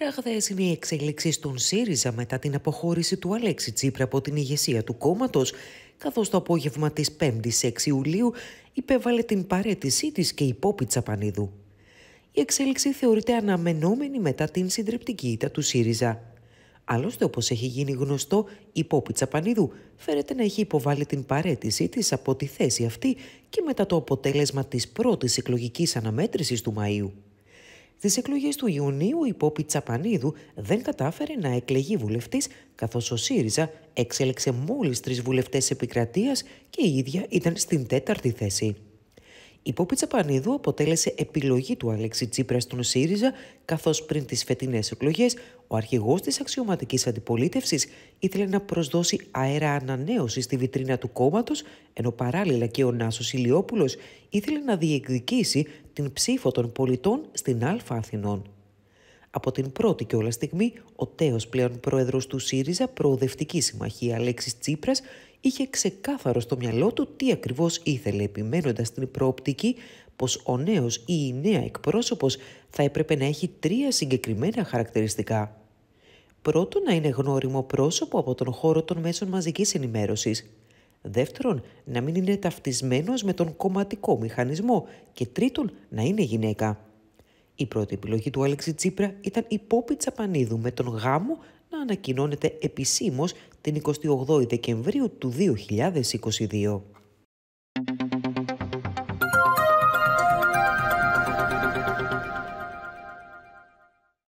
Ραγδαίες είναι οι εξέλιξει των ΣΥΡΙΖΑ μετά την αποχώρηση του Αλέξη Τσίπρα από την ηγεσία του κόμματος, καθώς το απόγευμα της 5ης 6 Ιουλίου υπέβαλε την παρέτησή της και η Πόπη Τσαπανίδου. Η εξέλιξη θεωρείται αναμενόμενη μετά την συντριπτική ήττα του ΣΥΡΙΖΑ. Άλλωστε, όπως έχει γίνει γνωστό, η Πόπη Τσαπανίδου φέρεται να έχει υποβάλει την παρέτησή της από τη θέση αυτή και μετά το αποτέλεσμα της πρώτης εκλογικής αναμέτρησης του Μαΐου. Στι εκλογές του Ιουνίου, η Πόπη Τσαπανίδου δεν κατάφερε να εκλεγεί βουλευτής, καθώς ο ΣΥΡΙΖΑ εξέλεξε μόλις τρεις βουλευτές επικρατείας και η ίδια ήταν στην τέταρτη θέση. Η Πόπη Τσαπανίδου αποτέλεσε επιλογή του Αλέξη Τσίπρα στον ΣΥΡΙΖΑ, καθώς πριν τις φετινές εκλογές, ο αρχηγός της αξιωματικής αντιπολίτευσης ήθελε να προσδώσει αέρα ανανέωση στη βιτρίνα του κόμματος, ενώ παράλληλα και ο Νάσος Ηλιόπουλος ήθελε να διεκδικήσει την ψήφο των πολιτών στην άλφα Αθηνών. Από την πρώτη και όλα στιγμή, ο τέος πλέον πρόεδρος του ΣΥΡΙΖΑ Προοδευτική Συμμαχία Αλέξης Τσίπρας είχε ξεκάθαρο στο μυαλό του τι ακριβώς ήθελε επιμένοντας την προοπτική πως ο νέος ή η νέα εκπρόσωπος θα έπρεπε να έχει τρία συγκεκριμένα χαρακτηριστικά. Πρώτον, να είναι γνώριμο πρόσωπο από τον χώρο των μέσων μαζικής ενημέρωσης. Δεύτερον, να μην είναι ταυτισμένος με τον κομματικό μηχανισμό. Και τρίτον, να είναι γυναίκα. Η πρώτη επιλογή του Άλεξη Τσίπρα ήταν η Πόπη Τσαπανίδου με τον γάμο να ανακοινώνεται επισήμως την 28η Δεκεμβρίου του 2022.